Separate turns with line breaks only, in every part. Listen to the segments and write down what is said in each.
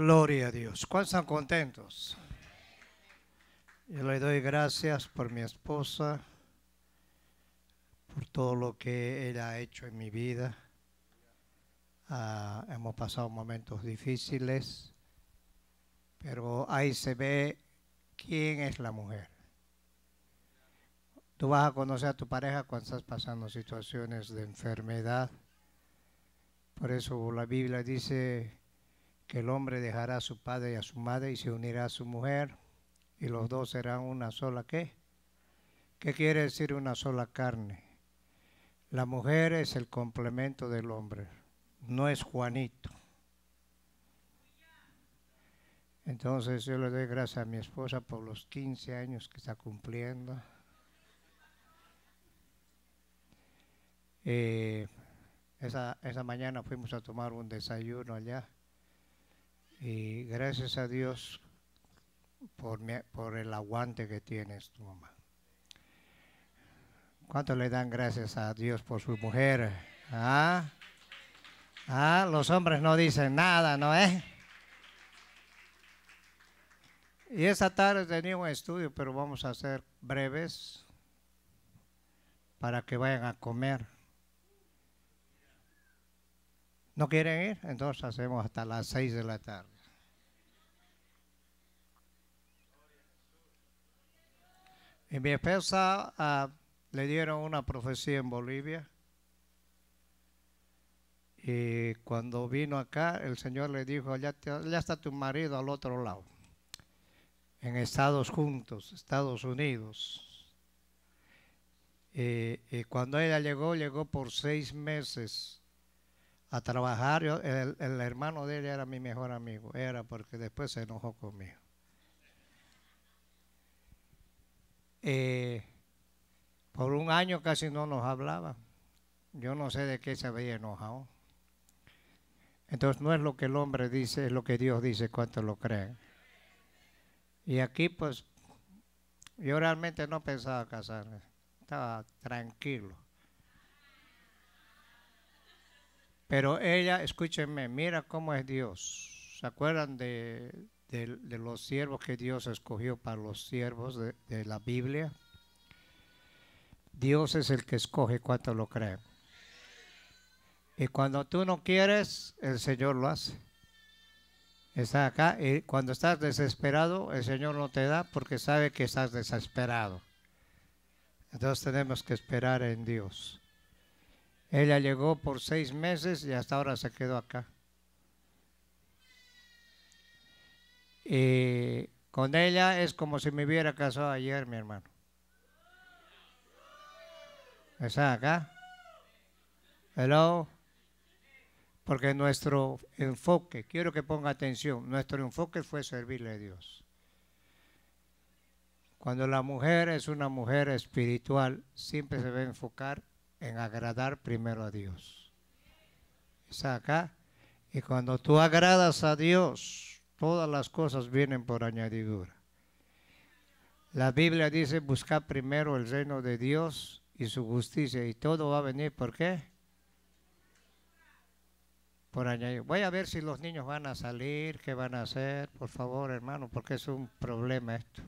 Gloria a Dios. ¿Cuántos están contentos? Yo le doy gracias por mi esposa, por todo lo que ella ha hecho en mi vida. Ah, hemos pasado momentos difíciles, pero ahí se ve quién es la mujer. Tú vas a conocer a tu pareja cuando estás pasando situaciones de enfermedad. Por eso la Biblia dice que el hombre dejará a su padre y a su madre y se unirá a su mujer, y los dos serán una sola qué? ¿Qué quiere decir una sola carne? La mujer es el complemento del hombre, no es Juanito. Entonces yo le doy gracias a mi esposa por los 15 años que está cumpliendo. Eh, esa, esa mañana fuimos a tomar un desayuno allá y gracias a Dios por, el aguante que tienes tu mamá. ¿Cuánto le dan gracias a Dios por su mujer? ¿Ah? ¿Ah? Los hombres no dicen nada, ¿no eh? Y esta tarde tenía un estudio, pero vamos a ser breves para que vayan a comer. ¿No quieren ir? Entonces hacemos hasta las seis de la tarde. Y mi esposa ah, le dieron una profecía en Bolivia. Y cuando vino acá, el Señor le dijo, allá está tu marido al otro lado, en Estados Juntos, Estados Unidos. Y, cuando ella llegó, llegó por seis meses a trabajar. el, el, hermano de ella era mi mejor amigo, era porque después se enojó conmigo. Eh, por un año casi no nos hablaba. Yo no sé de qué se había enojado. Entonces no es lo que el hombre dice, es lo que Dios dice, cuando lo creen. Y aquí pues yo realmente no pensaba casarme, estaba tranquilo. Pero ella, escúchenme, mira cómo es Dios. ¿Se acuerdan de de, los siervos que Dios escogió para los siervos de, la Biblia. Dios es el que escoge cuánto lo creen. Y cuando tú no quieres, el Señor lo hace. Está acá y cuando estás desesperado, el Señor no te da porque sabe que estás desesperado. Entonces tenemos que esperar en Dios. Ella llegó por seis meses y hasta ahora se quedó acá. Y con ella es como si me hubiera casado ayer, mi hermano. ¿Está acá? Hello. Porque nuestro enfoque, quiero que ponga atención, nuestro enfoque fue servirle a Dios. Cuando la mujer es una mujer espiritual, siempre se va enfocar en agradar primero a Dios. ¿Está acá? Y cuando tú agradas a Dios, Todas las cosas vienen por añadidura. La Biblia dice buscar primero el reino de Dios y su justicia y todo va a venir. ¿Por qué? Por añadidura. Voy a ver si los niños van a salir, qué van a hacer, por favor, hermano, porque es un problema esto.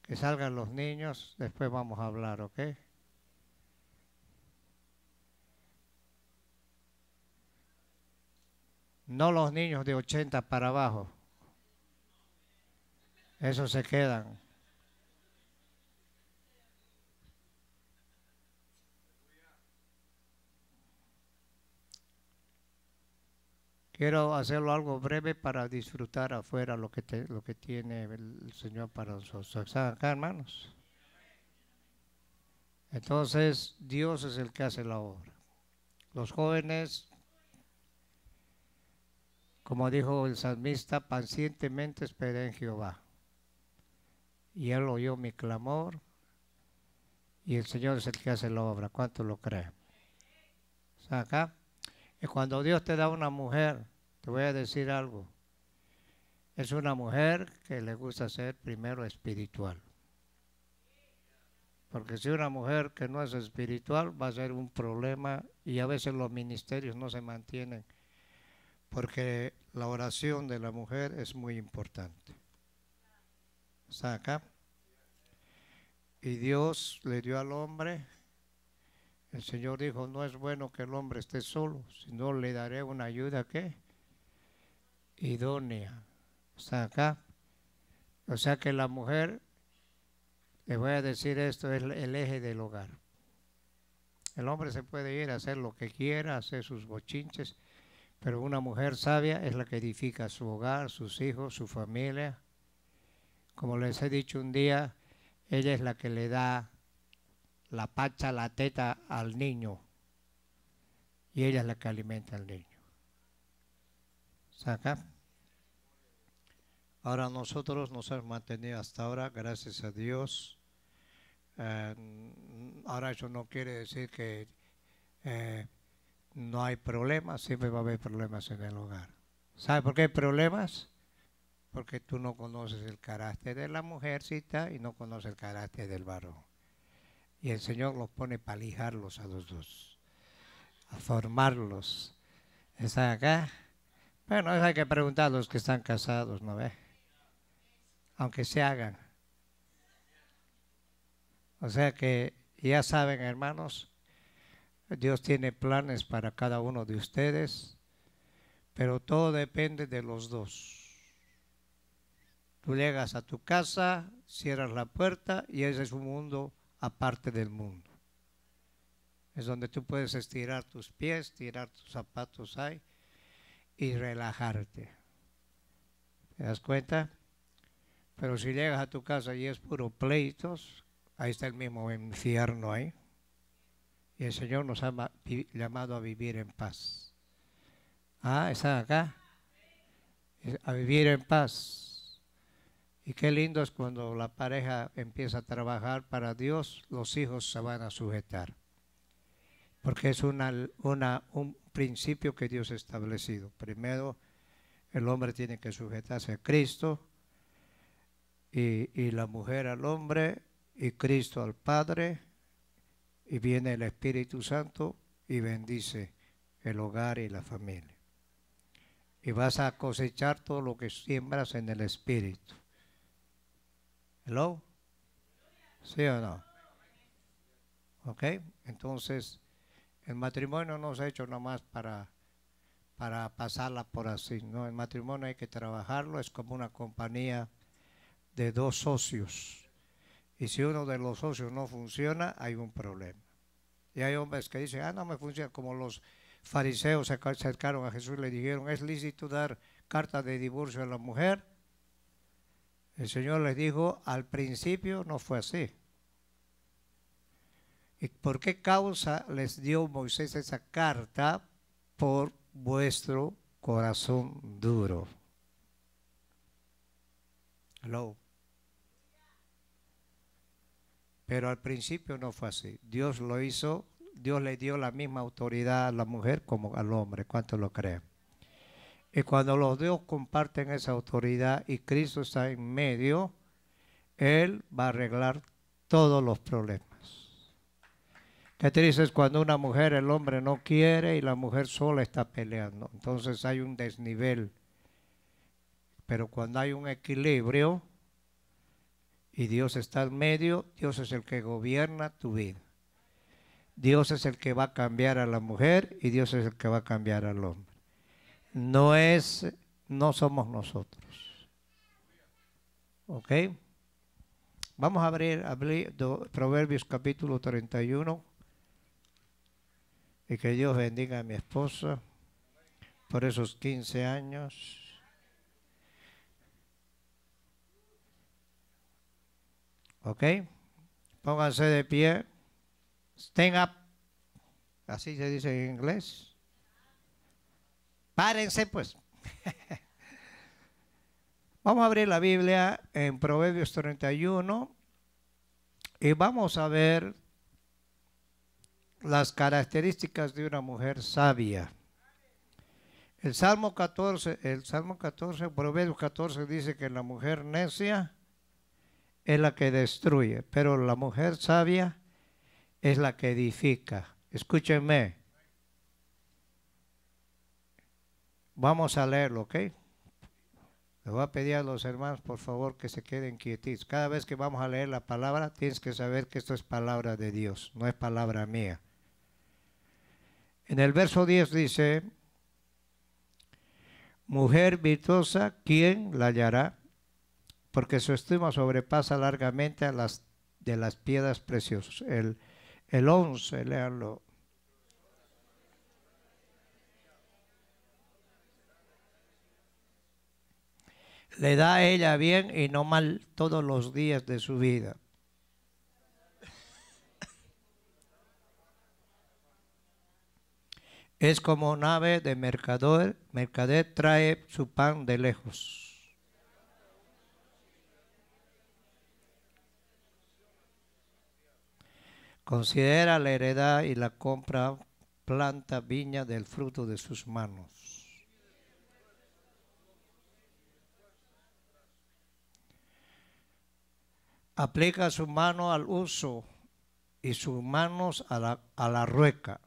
Que salgan los niños, después vamos a hablar, ¿ok? no los niños de 80 para abajo. Esos se quedan. Quiero hacerlo algo breve para disfrutar afuera lo que, lo que tiene el Señor para nosotros. acá, hermanos? Entonces, Dios es el que hace la obra. Los jóvenes como dijo el salmista, pacientemente esperé en Jehová. Y él oyó mi clamor y el Señor es el que hace la obra. ¿Cuánto lo creen? y cuando Dios te da una mujer, te voy a decir algo. Es una mujer que le gusta ser primero espiritual. Porque si una mujer que no es espiritual va a ser un problema y a veces los ministerios no se mantienen porque la oración de la mujer es muy importante. ¿Está acá? Y Dios le dio al hombre, el Señor dijo, no es bueno que el hombre esté solo, sino le daré una ayuda que idónea. ¿Está acá? O sea que la mujer, le voy a decir esto, es el eje del hogar. El hombre se puede ir a hacer lo que quiera, hacer sus bochinches, pero una mujer sabia es la que edifica su hogar, sus hijos, su familia. Como les he dicho un día, ella es la que le da la pacha, la teta al niño. Y ella es la que alimenta al niño. ¿Saca? Ahora nosotros nos hemos mantenido hasta ahora, gracias a Dios. Eh, ahora eso no quiere decir que... Eh, no hay problemas, siempre va a haber problemas en el hogar. ¿Sabe por qué hay problemas? Porque tú no conoces el carácter de la mujercita y no conoces el carácter del varón. Y el Señor los pone para lijarlos a los dos, a formarlos. ¿Están acá? Bueno, eso hay que preguntar a los que están casados, ¿no ve? Aunque se hagan. O sea que ya saben, hermanos, Dios tiene planes para cada uno de ustedes, pero todo depende de los dos. Tú llegas a tu casa, cierras la puerta y ese es un mundo aparte del mundo. Es donde tú puedes estirar tus pies, tirar tus zapatos ahí y relajarte. ¿Te das cuenta? Pero si llegas a tu casa y es puro pleitos, ahí está el mismo infierno ahí y el Señor nos ha llamado a vivir en paz. Ah, ¿están acá? A vivir en paz. Y qué lindo es cuando la pareja empieza a trabajar para Dios, los hijos se van a sujetar. Porque es un principio que Dios ha establecido. Primero, el hombre tiene que sujetarse a Cristo y la mujer al hombre y Cristo al Padre y viene el Espíritu Santo y bendice el hogar y la familia. Y vas a cosechar todo lo que siembras en el Espíritu. ¿Hello? ¿Sí o no? ¿Ok? Entonces, el matrimonio no se ha hecho nomás para, para pasarla por así. No, el matrimonio hay que trabajarlo, es como una compañía de dos socios y si uno de los socios no funciona, hay un problema. Y hay hombres que dicen, ah, no me funciona, como los fariseos se acercaron a Jesús y le dijeron, ¿es lícito dar carta de divorcio a la mujer? El Señor les dijo, al principio no fue así. ¿Y por qué causa les dio Moisés esa carta? Por vuestro corazón duro. Hello. Pero al principio no fue así. Dios lo hizo, Dios le dio la misma autoridad a la mujer como al hombre. ¿Cuántos lo creen? Y cuando los dos comparten esa autoridad y Cristo está en medio, Él va a arreglar todos los problemas. ¿Qué te dices cuando una mujer, el hombre no quiere y la mujer sola está peleando? Entonces hay un desnivel. Pero cuando hay un equilibrio, y Dios está en medio, Dios es el que gobierna tu vida. Dios es el que va a cambiar a la mujer y Dios es el que va a cambiar al hombre. No es, no somos nosotros. ¿Ok? Vamos a abrir, abrir Proverbios capítulo 31 y que Dios bendiga a mi esposa por esos 15 años. ¿Ok? Pónganse de pie. Stand up. Así se dice en inglés. Párense pues. vamos a abrir la Biblia en Proverbios 31 y vamos a ver las características de una mujer sabia. El Salmo 14, el Salmo 14, Proverbios 14 dice que la mujer necia es la que destruye, pero la mujer sabia es la que edifica. Escúchenme. Vamos a leerlo, ¿ok? Le voy a pedir a los hermanos, por favor, que se queden quietos. Cada vez que vamos a leer la palabra, tienes que saber que esto es palabra de Dios, no es palabra mía. En el verso 10 dice, mujer virtuosa, ¿quién la hallará? porque su estima sobrepasa largamente a las de las piedras preciosas. El, el 11, Le da a ella bien y no mal todos los días de su vida. Es como nave de mercader, mercader trae su pan de lejos. Considera la heredad y la compra, planta, viña del fruto de sus manos. Aplica su mano al uso y sus manos a la, rueca.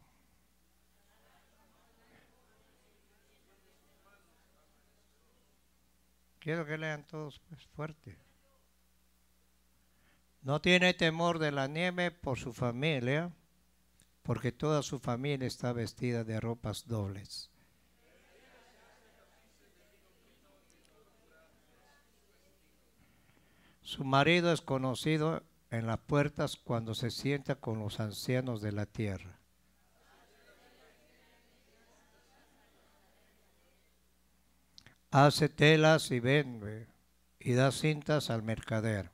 Quiero que lean todos fuertes. fuerte. No tiene temor de la nieve por su familia, porque toda su familia está vestida de ropas dobles. Su marido es conocido en las puertas cuando se sienta con los ancianos de la tierra. Hace telas y vende y da cintas al mercader.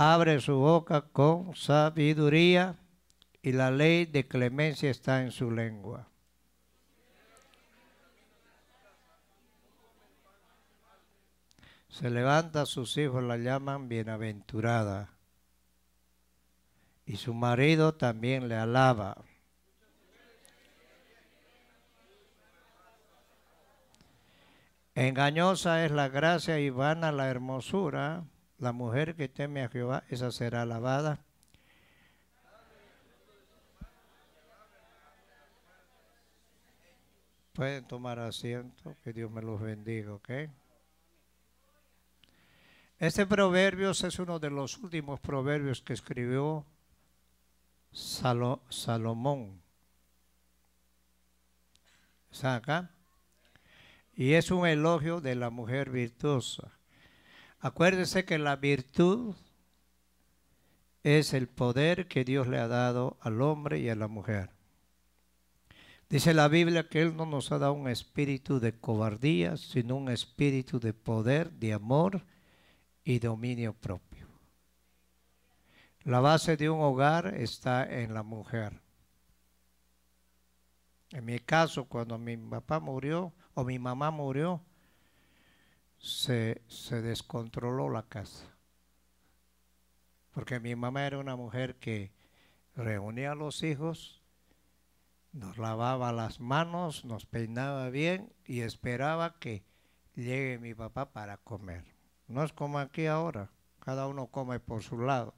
abre su boca con sabiduría y la ley de clemencia está en su lengua. Se levanta, sus hijos la llaman bienaventurada y su marido también le alaba. Engañosa es la gracia y vana la hermosura. La mujer que teme a Jehová, esa será alabada. Pueden tomar asiento, que Dios me los bendiga, ¿ok? Este proverbio es uno de los últimos proverbios que escribió Salomón. ¿Está acá? Y es un elogio de la mujer virtuosa. Acuérdese que la virtud es el poder que Dios le ha dado al hombre y a la mujer. Dice la Biblia que Él no nos ha dado un espíritu de cobardía, sino un espíritu de poder, de amor y dominio propio. La base de un hogar está en la mujer. En mi caso, cuando mi papá murió o mi mamá murió, se, descontroló la casa. Porque mi mamá era una mujer que reunía a los hijos, nos lavaba las manos, nos peinaba bien y esperaba que llegue mi papá para comer. No es como aquí ahora, cada uno come por su lado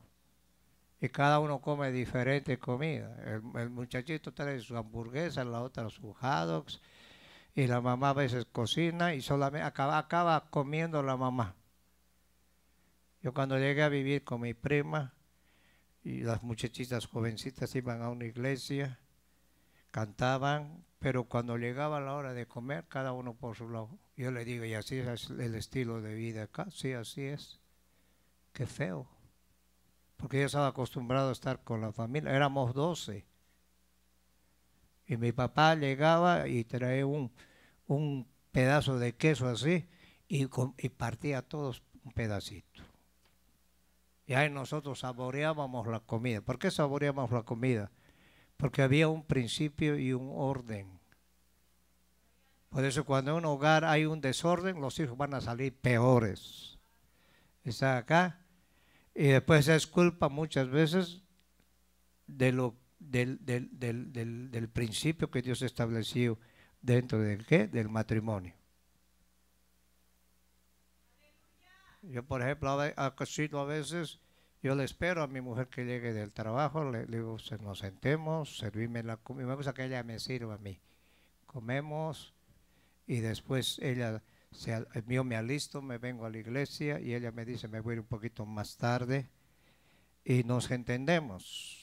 y cada uno come diferente comida. El, muchachito trae su hamburguesa, la otra su hot y la mamá a veces cocina y solamente acaba, acaba comiendo la mamá. Yo cuando llegué a vivir con mi prima y las muchachitas jovencitas iban a una iglesia, cantaban, pero cuando llegaba la hora de comer, cada uno por su lado. Yo le digo, y así es el estilo de vida acá, sí, así es. Qué feo. Porque yo estaba acostumbrado a estar con la familia, éramos doce. Y mi papá llegaba y traía un, pedazo de queso así y, y partía todos un pedacito. Y ahí nosotros saboreábamos la comida. ¿Por qué saboreábamos la comida? Porque había un principio y un orden. Por eso cuando en un hogar hay un desorden, los hijos van a salir peores. Está acá. Y después es culpa muchas veces de lo que del, del, principio que Dios estableció dentro del qué? Del matrimonio. Yo, por ejemplo, a veces, yo le espero a mi mujer que llegue del trabajo, le, digo, nos sentemos, servirme la comida, me gusta que ella me sirva a mí. Comemos y después ella, se, eh, me alisto, me vengo a la iglesia y ella me dice, me voy un poquito más tarde y nos entendemos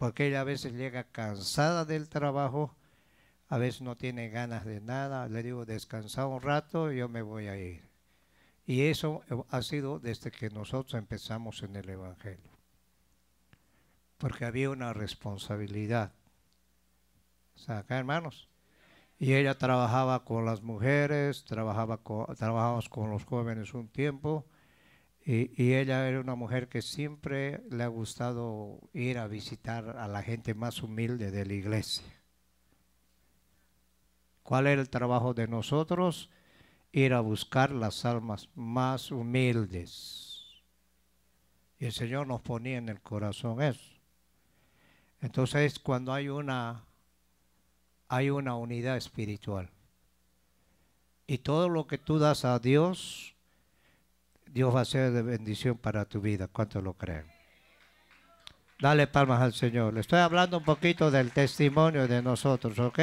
porque ella a veces llega cansada del trabajo, a veces no tiene ganas de nada, le digo descansa un rato, yo me voy a ir. Y eso eh, ha sido desde que nosotros empezamos en el Evangelio, porque había una responsabilidad. O sea, acá, hermanos? Y ella trabajaba con las mujeres, trabajaba trabajamos con los jóvenes un tiempo, y, ella era una mujer que siempre le ha gustado ir a visitar a la gente más humilde de la iglesia. ¿Cuál era el trabajo de nosotros? Ir a buscar las almas más humildes. Y el Señor nos ponía en el corazón eso. Entonces, cuando hay una, hay una unidad espiritual. Y todo lo que tú das a Dios, Dios va a ser de bendición para tu vida. ¿Cuánto lo creen? Dale palmas al Señor. Le estoy hablando un poquito del testimonio de nosotros, ¿ok?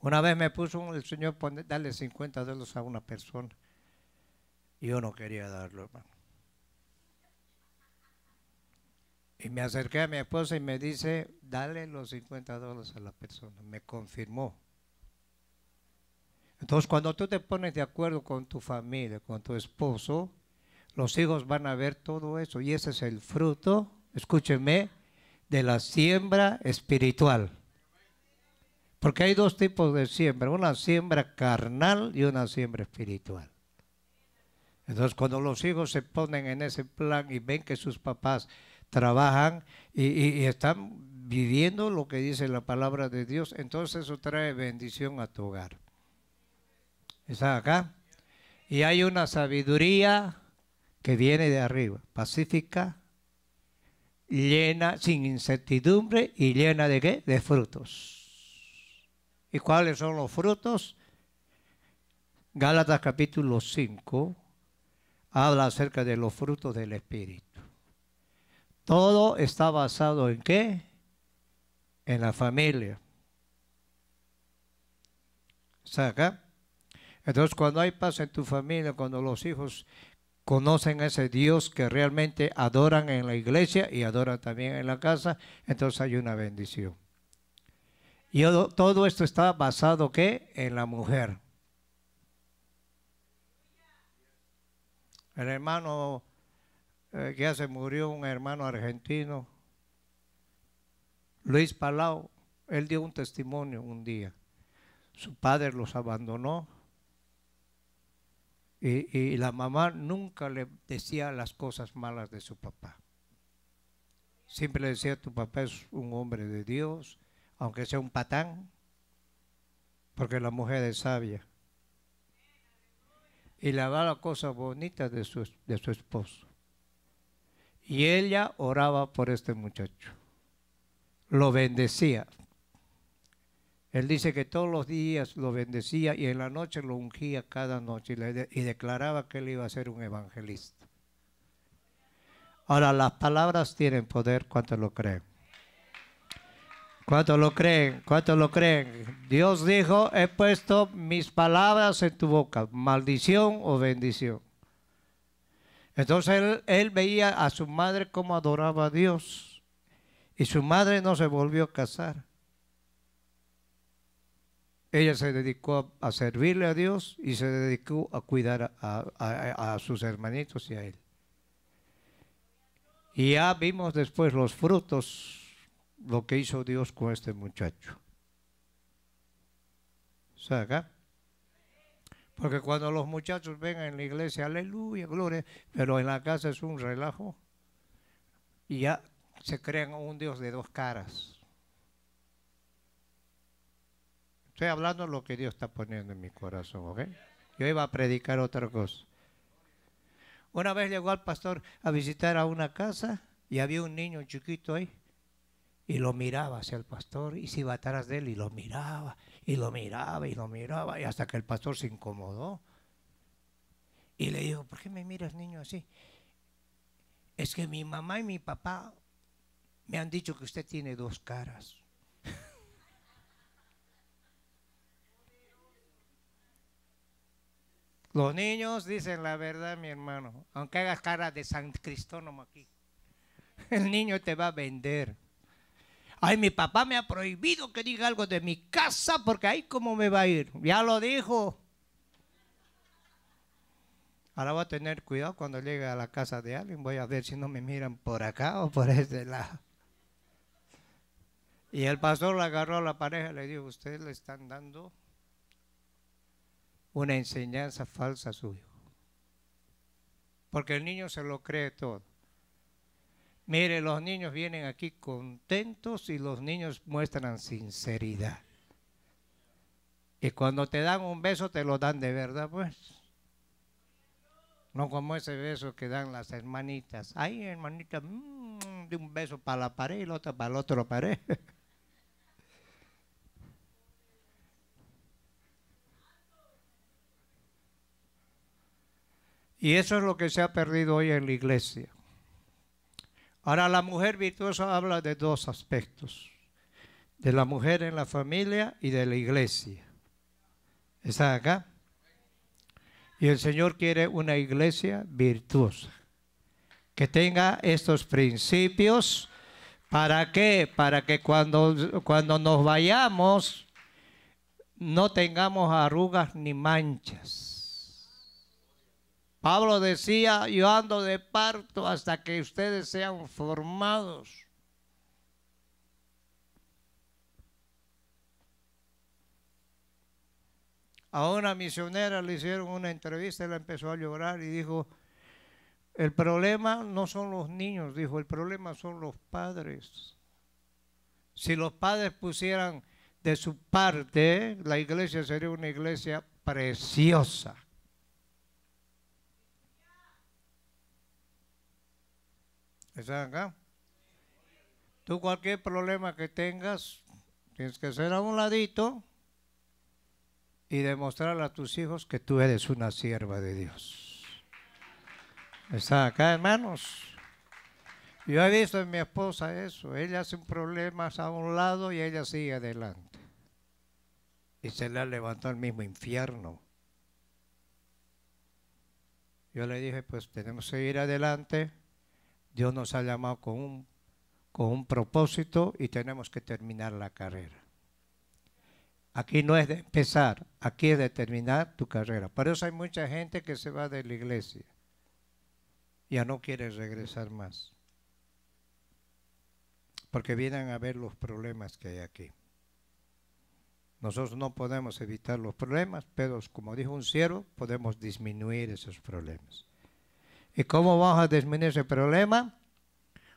Una vez me puso el Señor dale 50 dólares a una persona. Y yo no quería darlo, hermano. Y me acerqué a mi esposa y me dice, dale los 50 dólares a la persona. Me confirmó. Entonces, cuando tú te pones de acuerdo con tu familia, con tu esposo, los hijos van a ver todo eso y ese es el fruto, escúcheme, de la siembra espiritual. Porque hay dos tipos de siembra, una siembra carnal y una siembra espiritual. Entonces, cuando los hijos se ponen en ese plan y ven que sus papás trabajan y, y están viviendo lo que dice la palabra de Dios, entonces eso trae bendición a tu hogar está acá? Y hay una sabiduría que viene de arriba, pacífica, llena, sin incertidumbre y llena de qué? De frutos. ¿Y cuáles son los frutos? Gálatas capítulo 5 habla acerca de los frutos del Espíritu. Todo está basado en qué? En la familia. acá entonces, cuando hay paz en tu familia, cuando los hijos conocen ese Dios que realmente adoran en la iglesia y adoran también en la casa, entonces hay una bendición. Y todo esto está basado ¿qué? en la mujer. El hermano que eh, ya se murió, un hermano argentino, Luis Palau, él dio un testimonio un día. Su padre los abandonó y, la mamá nunca le decía las cosas malas de su papá. Siempre le decía, tu papá es un hombre de Dios, aunque sea un patán, porque la mujer es sabia. Y le daba las cosas bonitas de de su esposo. Y ella oraba por este muchacho. Lo bendecía. Él dice que todos los días lo bendecía y en la noche lo ungía cada noche y, declaraba que él iba a ser un evangelista. Ahora, las palabras tienen poder, ¿cuántos lo creen? ¿Cuántos lo creen? ¿Cuántos lo creen? Dios dijo, he puesto mis palabras en tu boca, maldición o bendición. Entonces él, él, veía a su madre cómo adoraba a Dios. Y su madre no se volvió a casar. Ella se dedicó a, servirle a Dios y se dedicó a cuidar a, sus hermanitos y a él. Y ya vimos después los frutos, lo que hizo Dios con este muchacho. acá? Porque cuando los muchachos ven en la iglesia, aleluya, gloria, pero en la casa es un relajo. Y ya se crean un Dios de dos caras. Estoy hablando lo que Dios está poniendo en mi corazón, ¿ok? Yo iba a predicar otra cosa. Una vez llegó al pastor a visitar a una casa y había un niño chiquito ahí y lo miraba hacia el pastor y se iba atrás de él y lo miraba y lo miraba y lo miraba y hasta que el pastor se incomodó y le dijo, ¿por qué me miras niño así? Es que mi mamá y mi papá me han dicho que usted tiene dos caras. Los niños dicen la verdad, mi hermano, aunque hagas cara de San Cristónomo aquí. El niño te va a vender. Ay, mi papá me ha prohibido que diga algo de mi casa porque ahí cómo me va a ir. Ya lo dijo. Ahora voy a tener cuidado cuando llegue a la casa de alguien. Voy a ver si no me miran por acá o por este lado. Y el pastor le agarró a la pareja y le dijo, ustedes le están dando una enseñanza falsa a su hijo. Porque el niño se lo cree todo. Mire, los niños vienen aquí contentos y los niños muestran sinceridad. Y cuando te dan un beso, te lo dan de verdad, pues. No como ese beso que dan las hermanitas. Hay hermanita, mm, de un beso para la pared y el otro para la otra pared. Y eso es lo que se ha perdido hoy en la iglesia. Ahora, la mujer virtuosa habla de dos aspectos, de la mujer en la familia y de la iglesia. ¿Está acá? Y el Señor quiere una iglesia virtuosa, que tenga estos principios. ¿Para qué? Para que cuando, cuando nos vayamos no tengamos arrugas ni manchas Pablo decía, yo ando de parto hasta que ustedes sean formados. A una misionera le hicieron una entrevista y la empezó a llorar y dijo, el problema no son los niños, dijo, el problema son los padres. Si los padres pusieran de su parte, la iglesia sería una iglesia preciosa. ¿Están acá? Tú cualquier problema que tengas, tienes que ser a un ladito y demostrar a tus hijos que tú eres una sierva de Dios. ¿Están acá, hermanos? Yo he visto en mi esposa eso. Ella hace un problemas a un lado y ella sigue adelante. Y se le levantó al el mismo infierno. Yo le dije, pues tenemos que ir adelante Dios nos ha llamado con un, propósito y tenemos que terminar la carrera. Aquí no es de empezar, aquí es de terminar tu carrera. Por eso hay mucha gente que se va de la iglesia. Ya no quiere regresar más. Porque vienen a ver los problemas que hay aquí. Nosotros no podemos evitar los problemas, pero como dijo un siervo, podemos disminuir esos problemas. ¿Y cómo vamos a disminuir ese problema?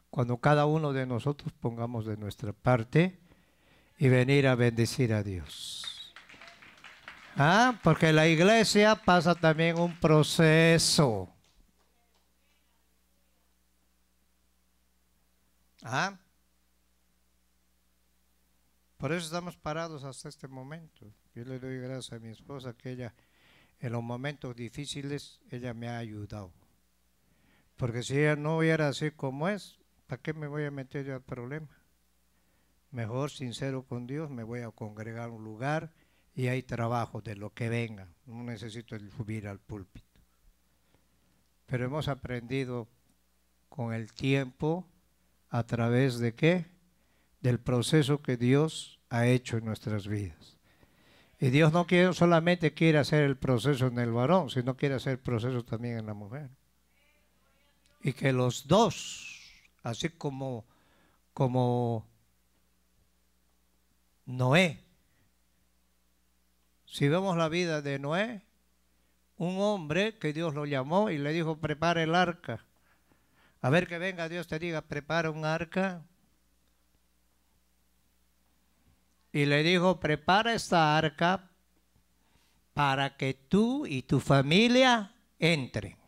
Cuando cada uno de nosotros pongamos de nuestra parte y venir a bendecir a Dios. ¿Ah? Porque la iglesia pasa también un proceso. ¿Ah? Por eso estamos parados hasta este momento. Yo le doy gracias a mi esposa que ella en los momentos difíciles, ella me ha ayudado. Porque si ella no hubiera así como es, ¿para qué me voy a meter yo al problema? Mejor sincero con Dios, me voy a congregar a un lugar y hay trabajo de lo que venga. No necesito subir al púlpito. Pero hemos aprendido con el tiempo a través de qué? Del proceso que Dios ha hecho en nuestras vidas. Y Dios no quiere, solamente quiere hacer el proceso en el varón, sino quiere hacer el proceso también en la mujer y que los dos, así como, como Noé, si vemos la vida de Noé, un hombre que Dios lo llamó y le dijo, prepara el arca. A ver que venga Dios te diga, prepara un arca. Y le dijo, prepara esta arca para que tú y tu familia entren.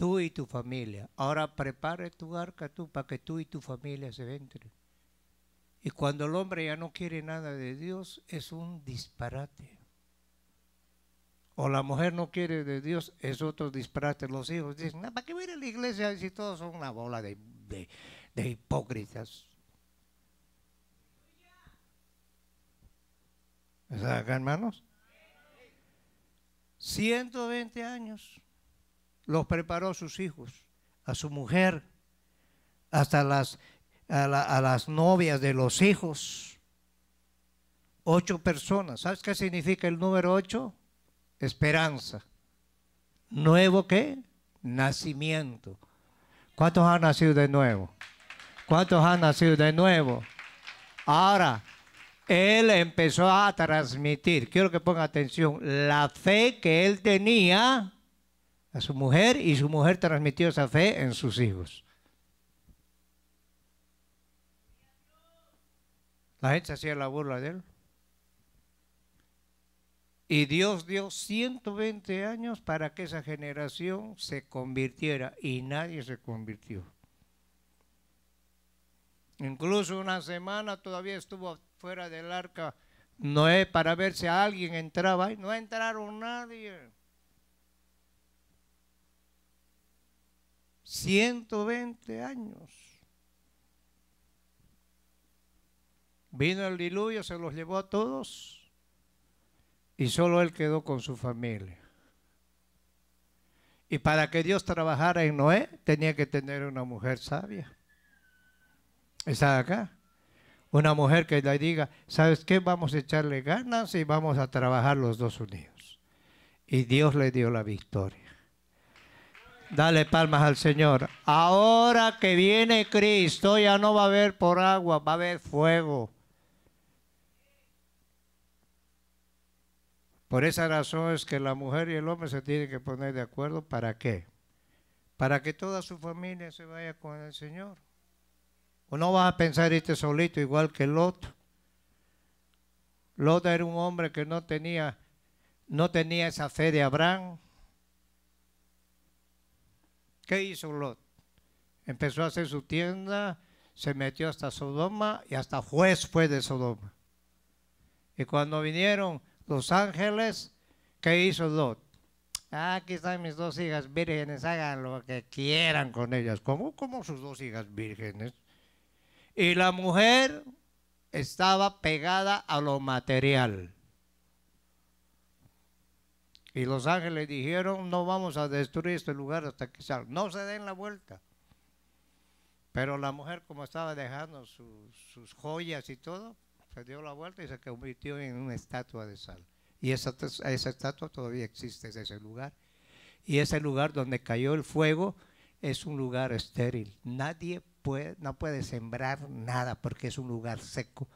tú y tu familia. Ahora prepare tu arca tú para que tú y tu familia se entren. Y cuando el hombre ya no quiere nada de Dios, es un disparate. O la mujer no quiere de Dios, es otro disparate. Los hijos dicen, ¿para qué viene la iglesia si todos son una bola de, hipócritas? ¿Están acá, hermanos? 120 años los preparó a sus hijos, a su mujer, hasta las, a, las novias de los hijos. Ocho personas. ¿Sabes qué significa el número ocho? Esperanza. ¿Nuevo qué? Nacimiento. ¿Cuántos han nacido de nuevo? ¿Cuántos han nacido de nuevo? Ahora, él empezó a transmitir, quiero que ponga atención, la fe que él tenía a su mujer y su mujer transmitió esa fe en sus hijos. La gente hacía la burla de él. Y Dios dio 120 años para que esa generación se convirtiera y nadie se convirtió. Incluso una semana todavía estuvo fuera del arca Noé para ver si alguien entraba y no entraron nadie. 120 años. Vino el diluvio, se los llevó a todos y solo él quedó con su familia. Y para que Dios trabajara en Noé, tenía que tener una mujer sabia. Está acá. Una mujer que le diga, ¿sabes qué? Vamos a echarle ganas y vamos a trabajar los dos unidos. Y Dios le dio la victoria. Dale palmas al Señor. Ahora que viene Cristo, ya no va a haber por agua, va a haber fuego. Por esa razón es que la mujer y el hombre se tienen que poner de acuerdo. ¿Para qué? Para que toda su familia se vaya con el Señor. Uno va vas a pensar este solito igual que Lot. Lot era un hombre que no tenía, no tenía esa fe de Abraham ¿Qué hizo Lot? Empezó a hacer su tienda, se metió hasta Sodoma y hasta juez fue de Sodoma. Y cuando vinieron los ángeles, ¿qué hizo Lot? Ah, aquí están mis dos hijas vírgenes, hagan lo que quieran con ellas. ¿Cómo? ¿Cómo sus dos hijas vírgenes? Y la mujer estaba pegada a lo material. Y los ángeles dijeron, no vamos a destruir este lugar hasta que salga. No se den la vuelta. Pero la mujer, como estaba dejando sus joyas y todo, se dio la vuelta y se convirtió en una estatua de sal. Y esa, esa estatua todavía existe, es ese lugar. Y ese lugar donde cayó el fuego es un lugar estéril. Nadie puede, no puede sembrar nada porque es un lugar seco.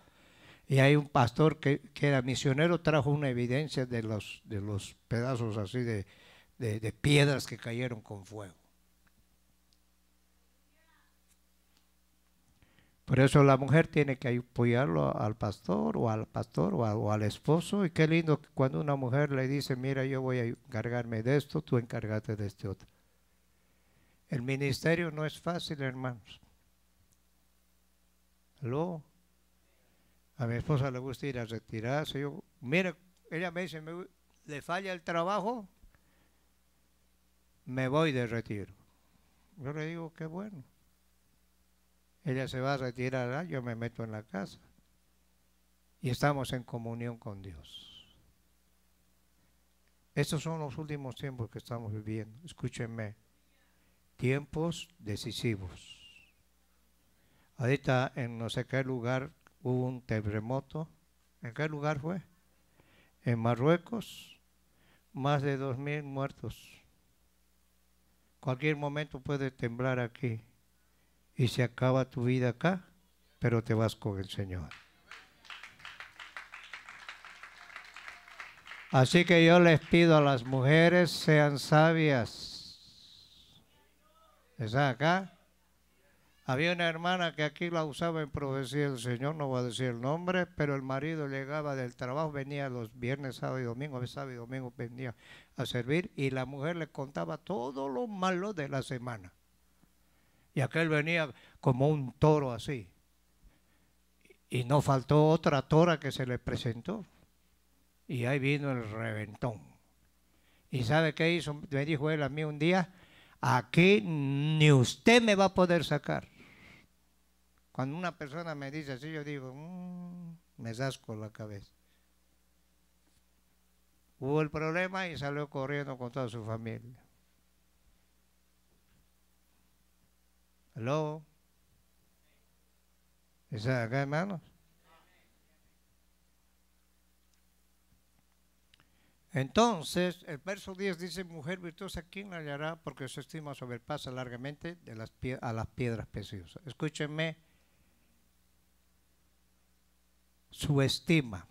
Y hay un pastor que, era misionero, trajo una evidencia de los, de los pedazos así de, piedras que cayeron con fuego. Por eso la mujer tiene que apoyarlo al pastor o al pastor o, al esposo. Y qué lindo cuando una mujer le dice, mira, yo voy a encargarme de esto, tú encárgate de este otro. El ministerio no es fácil, hermanos. ¿Aló? A mi esposa le gusta ir a retirarse. Yo, mira, ella me dice, me, le falla el trabajo, me voy de retiro. Yo le digo, qué bueno. Ella se va a retirar, ah, yo me meto en la casa. Y estamos en comunión con Dios. Estos son los últimos tiempos que estamos viviendo. Escúchenme. Tiempos decisivos. Ahorita en no sé qué lugar hubo un terremoto. ¿En qué lugar fue? En Marruecos, más de 2.000 muertos. Cualquier momento puede temblar aquí y se acaba tu vida acá, pero te vas con el Señor. Así que yo les pido a las mujeres, sean sabias. ¿Están acá? Había una hermana que aquí la usaba en profecía del Señor, no voy a decir el nombre, pero el marido llegaba del trabajo, venía los viernes, sábado y domingo, sábado y domingo venía a servir y la mujer le contaba todo lo malo de la semana. Y aquel venía como un toro así. Y no faltó otra tora que se le presentó. Y ahí vino el reventón. ¿Y sabe qué hizo? Me dijo él a mí un día, aquí ni usted me va a poder sacar. Cuando una persona me dice así, yo digo, mmm, me zasco la cabeza. Hubo el problema y salió corriendo con toda su familia. ¿Aló? ¿Están acá, hermanos? Entonces, el verso 10 dice, mujer virtuosa, ¿quién la hallará? Porque su estima sobrepasa largamente de a las piedras preciosas. Escúchenme su estima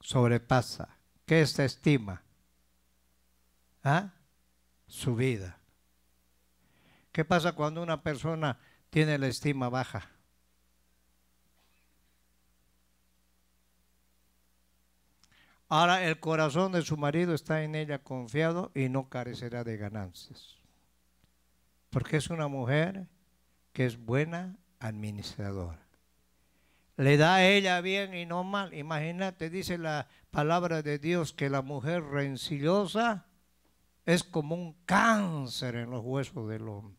sobrepasa. ¿Qué es estima? ¿Ah? Su vida. ¿Qué pasa cuando una persona tiene la estima baja? Ahora el corazón de su marido está en ella confiado y no carecerá de ganancias. Porque es una mujer que es buena administradora le da a ella bien y no mal. Imagínate, dice la palabra de Dios que la mujer rencillosa es como un cáncer en los huesos del hombre.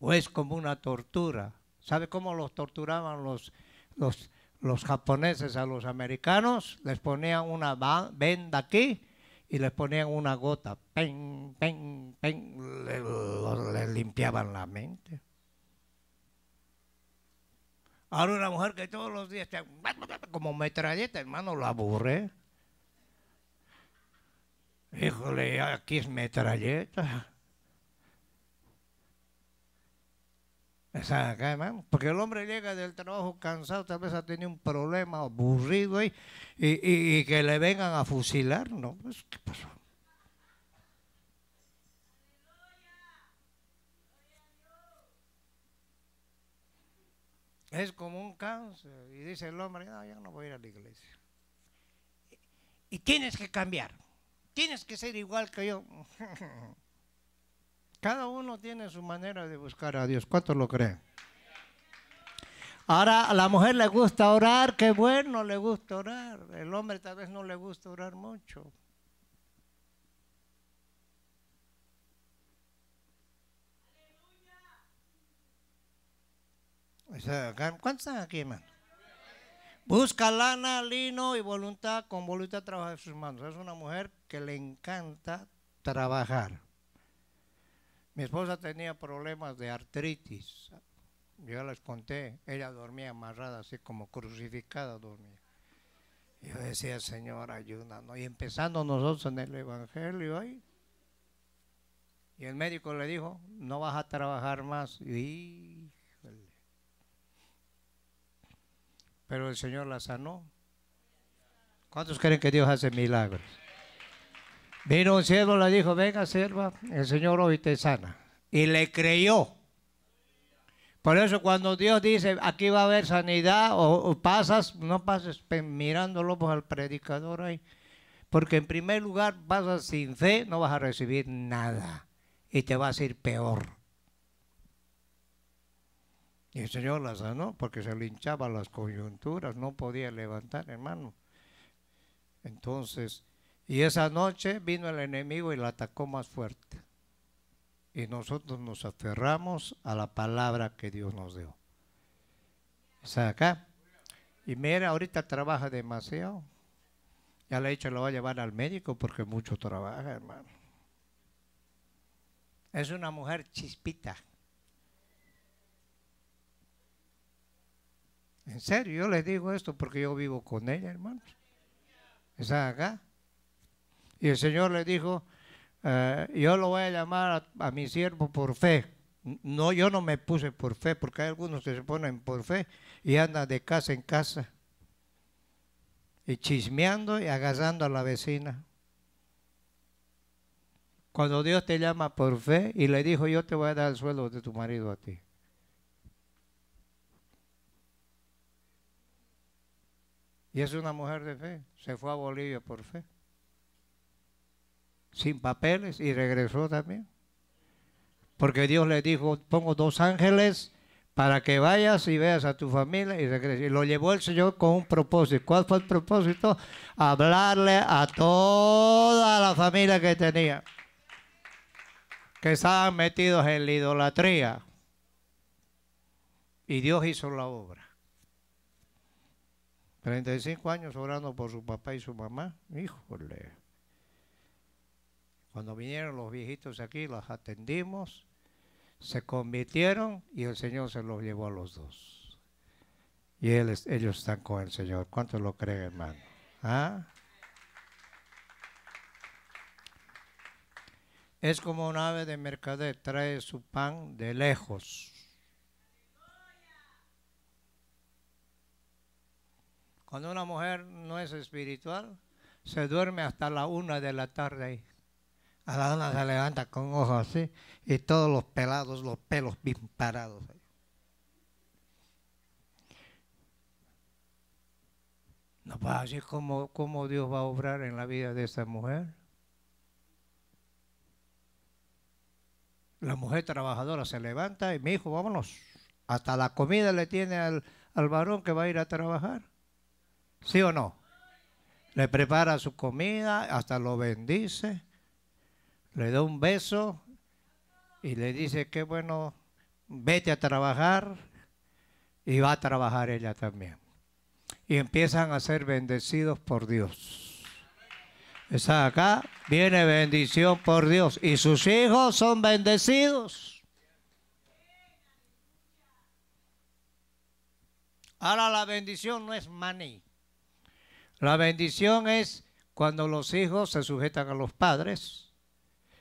O es como una tortura. ¿Sabe cómo los torturaban los, los, japoneses a los americanos? Les ponían una venda aquí y les ponían una gota. Pen, les limpiaban la mente. Ahora una mujer que todos los días está como metralleta, hermano, la aburre. Híjole, aquí es metralleta. Esa acá, hermano. Porque el hombre llega del trabajo cansado, tal vez ha tenido un problema aburrido y, y, y que le vengan a fusilar, ¿no? Pues, ¿Qué pasó? Es como un cáncer. Y dice el hombre, no, yo no voy a ir a la iglesia. Y tienes que cambiar. Tienes que ser igual que yo. Cada uno tiene su manera de buscar a Dios. ¿Cuántos lo creen? Ahora a la mujer le gusta orar, qué bueno le gusta orar. El hombre tal vez no le gusta orar mucho. ¿Cuántos están aquí, hermano? Busca lana, lino y voluntad, con voluntad trabaja sus manos. Es una mujer que le encanta trabajar. Mi esposa tenía problemas de artritis. Yo les conté, ella dormía amarrada, así como crucificada dormía. Yo decía, Señor, ayúdanos. Y empezando nosotros en el Evangelio ahí. Y el médico le dijo, no vas a trabajar más. Y pero el Señor la sanó. ¿Cuántos creen que Dios hace milagros? Vino un cielo, le dijo, venga sierva, el Señor hoy te sana. Y le creyó. Por eso cuando Dios dice, aquí va a haber sanidad, o, pasas, no pases mirándolo por al predicador ahí. Porque en primer lugar, pasas sin fe, no vas a recibir nada. Y te vas a ir peor. Y el Señor la sanó porque se le hinchaba las coyunturas, no podía levantar, hermano. Entonces, y esa noche vino el enemigo y la atacó más fuerte. Y nosotros nos aferramos a la palabra que Dios nos dio. Está acá. Y mira, ahorita trabaja demasiado. Ya le he dicho, lo va a llevar al médico porque mucho trabaja, hermano. Es una mujer chispita. En serio, yo les digo esto porque yo vivo con ella, hermanos. Está acá. Y el Señor le dijo, eh, yo lo voy a llamar a, mi siervo por fe. No, yo no me puse por fe, porque hay algunos que se ponen por fe y andan de casa en casa. Y chismeando y agazando a la vecina. Cuando Dios te llama por fe y le dijo, yo te voy a dar el sueldo de tu marido a ti. Y es una mujer de fe. Se fue a Bolivia por fe. Sin papeles y regresó también. Porque Dios le dijo, pongo dos ángeles para que vayas y veas a tu familia y regreses. Y lo llevó el Señor con un propósito. ¿Cuál fue el propósito? Hablarle a toda la familia que tenía. Que estaban metidos en la idolatría. Y Dios hizo la obra. 35 años orando por su papá y su mamá. Híjole. Cuando vinieron los viejitos aquí, los atendimos, se convirtieron y el Señor se los llevó a los dos. Y ellos están con el Señor. cuánto lo creen, hermano? ¿Ah? Es como un ave de mercader, trae su pan de lejos Cuando una mujer no es espiritual, se duerme hasta la una de la tarde. A la una se levanta con ojos así y todos los pelados, los pelos bien parados. No va así como, como Dios va a obrar en la vida de esa mujer. La mujer trabajadora se levanta y mi hijo, vámonos. Hasta la comida le tiene al varón que va a ir a trabajar. ¿Sí o no? Le prepara su comida, hasta lo bendice, le da un beso y le dice que bueno, vete a trabajar y va a trabajar ella también. Y empiezan a ser bendecidos por Dios. Está acá, viene bendición por Dios y sus hijos son bendecidos. Ahora la bendición no es maní. La bendición es cuando los hijos se sujetan a los padres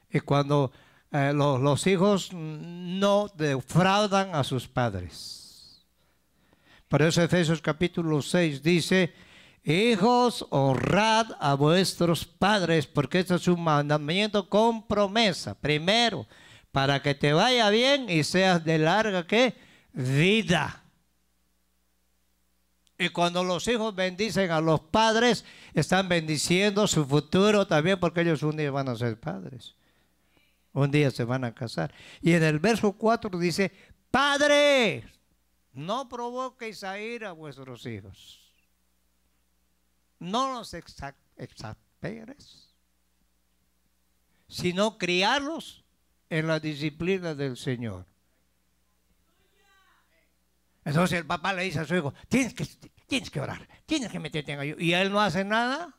y cuando eh, los, hijos no defraudan a sus padres. Por eso Efesios capítulo 6 dice, hijos, honrad a vuestros padres, porque esto es un mandamiento con promesa. Primero, para que te vaya bien y seas de larga que vida. Y cuando los hijos bendicen a los padres, están bendiciendo su futuro también porque ellos un día van a ser padres. Un día se van a casar. Y en el verso 4 dice, Padre, no provoquéis a ir a vuestros hijos. No los exasperes, sino criarlos en la disciplina del Señor. Entonces el papá le dice a su hijo, tienes que, tienes que orar, tienes que meterte en ayuno. Y él no hace nada.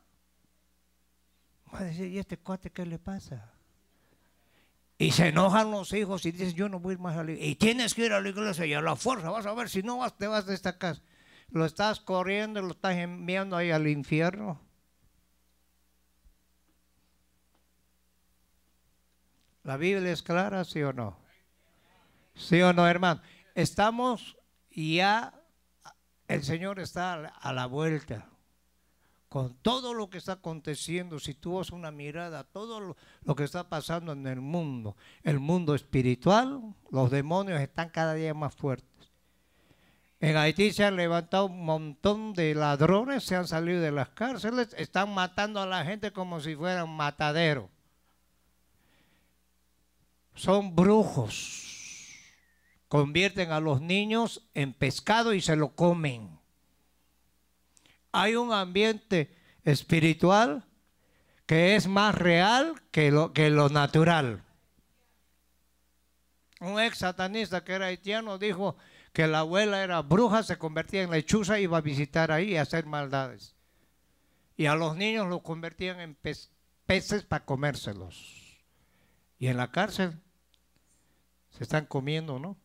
Va a decir, ¿y este cuate qué le pasa? Y se enojan los hijos y dicen, yo no voy más a la iglesia. Y tienes que ir a la iglesia y a la fuerza, vas a ver, si no vas, te vas de esta casa. Lo estás corriendo, lo estás enviando ahí al infierno. ¿La Biblia es clara, sí o no? Sí o no, hermano. Estamos y ya el Señor está a la vuelta. Con todo lo que está aconteciendo, si tú vas una mirada a todo lo, lo que está pasando en el mundo, el mundo espiritual, los demonios están cada día más fuertes. En Haití se han levantado un montón de ladrones, se han salido de las cárceles, están matando a la gente como si fueran mataderos. Son brujos Convierten a los niños en pescado y se lo comen. Hay un ambiente espiritual que es más real que lo, que lo natural. Un ex satanista que era haitiano dijo que la abuela era bruja, se convertía en lechuza, iba a visitar ahí y hacer maldades. Y a los niños los convertían en peces para comérselos. Y en la cárcel se están comiendo, ¿no?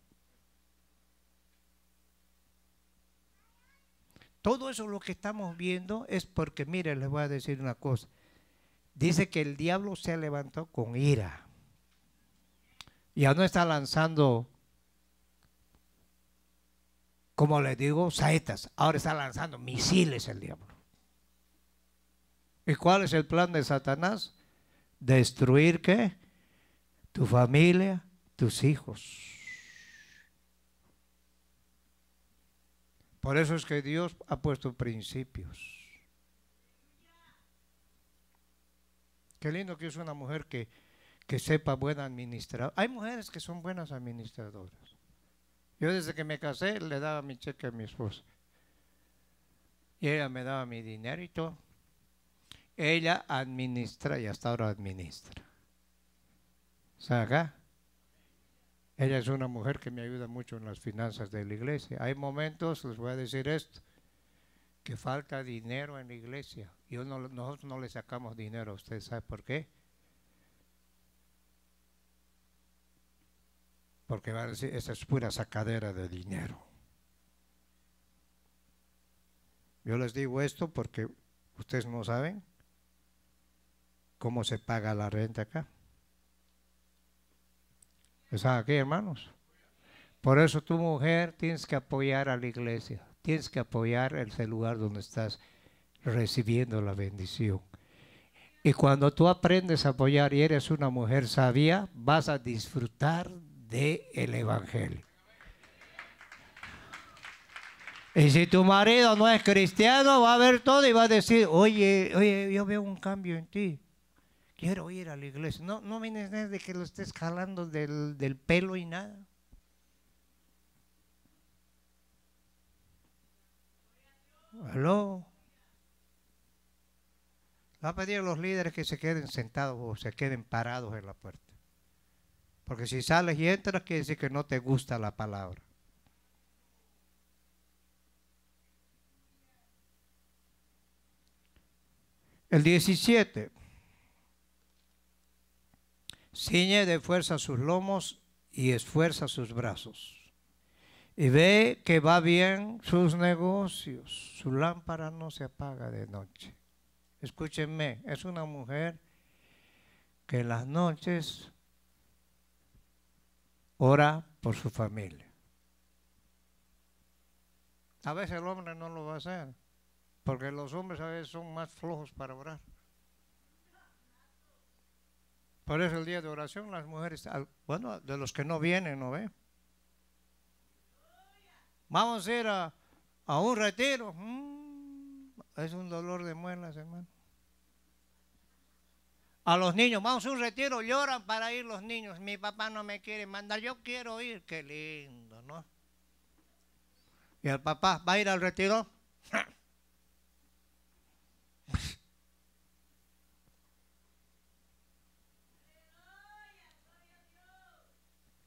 Todo eso lo que estamos viendo es porque, mire, les voy a decir una cosa. Dice que el diablo se levantó con ira. Ya no está lanzando, como les digo, saetas. Ahora está lanzando misiles el diablo. ¿Y cuál es el plan de Satanás? Destruir qué? Tu familia, tus hijos. Por eso es que Dios ha puesto principios. Qué lindo que es una mujer que, que sepa buena administrar. Hay mujeres que son buenas administradoras. Yo desde que me casé le daba mi cheque a mi esposa. Y ella me daba mi dinerito. Ella administra y hasta ahora administra. O acá ella es una mujer que me ayuda mucho en las finanzas de la iglesia. Hay momentos, les voy a decir esto, que falta dinero en la iglesia. Yo no, nosotros no le sacamos dinero. ¿Usted sabe por qué? Porque van a decir, esa es pura sacadera de dinero. Yo les digo esto porque ustedes no saben cómo se paga la renta acá. ¿Están aquí, hermanos? Por eso tu mujer tienes que apoyar a la iglesia, tienes que apoyar el lugar donde estás recibiendo la bendición. Y cuando tú aprendes a apoyar y eres una mujer sabia, vas a disfrutar del Evangelio. Y si tu marido no es cristiano, va a ver todo y va a decir, oye, oye, yo veo un cambio en ti quiero ir a la iglesia. No, no vienes de que lo estés jalando del, pelo y nada. Aló. Va a pedir a los líderes que se queden sentados o se queden parados en la puerta. Porque si sales y entras, quiere decir que no te gusta la palabra. El 17 ciñe de fuerza sus lomos y esfuerza sus brazos. Y ve que va bien sus negocios, su lámpara no se apaga de noche. Escúchenme, es una mujer que en las noches ora por su familia. A veces el hombre no lo va a hacer, porque los hombres a veces son más flojos para orar. Por eso el día de oración las mujeres, bueno, de los que no vienen, ¿no ve? Vamos a ir a, un retiro. Mm, es un dolor de muelas, hermano. A los niños, vamos a un retiro, lloran para ir los niños. Mi papá no me quiere mandar, yo quiero ir. Qué lindo, ¿no? Y el papá va a ir al retiro.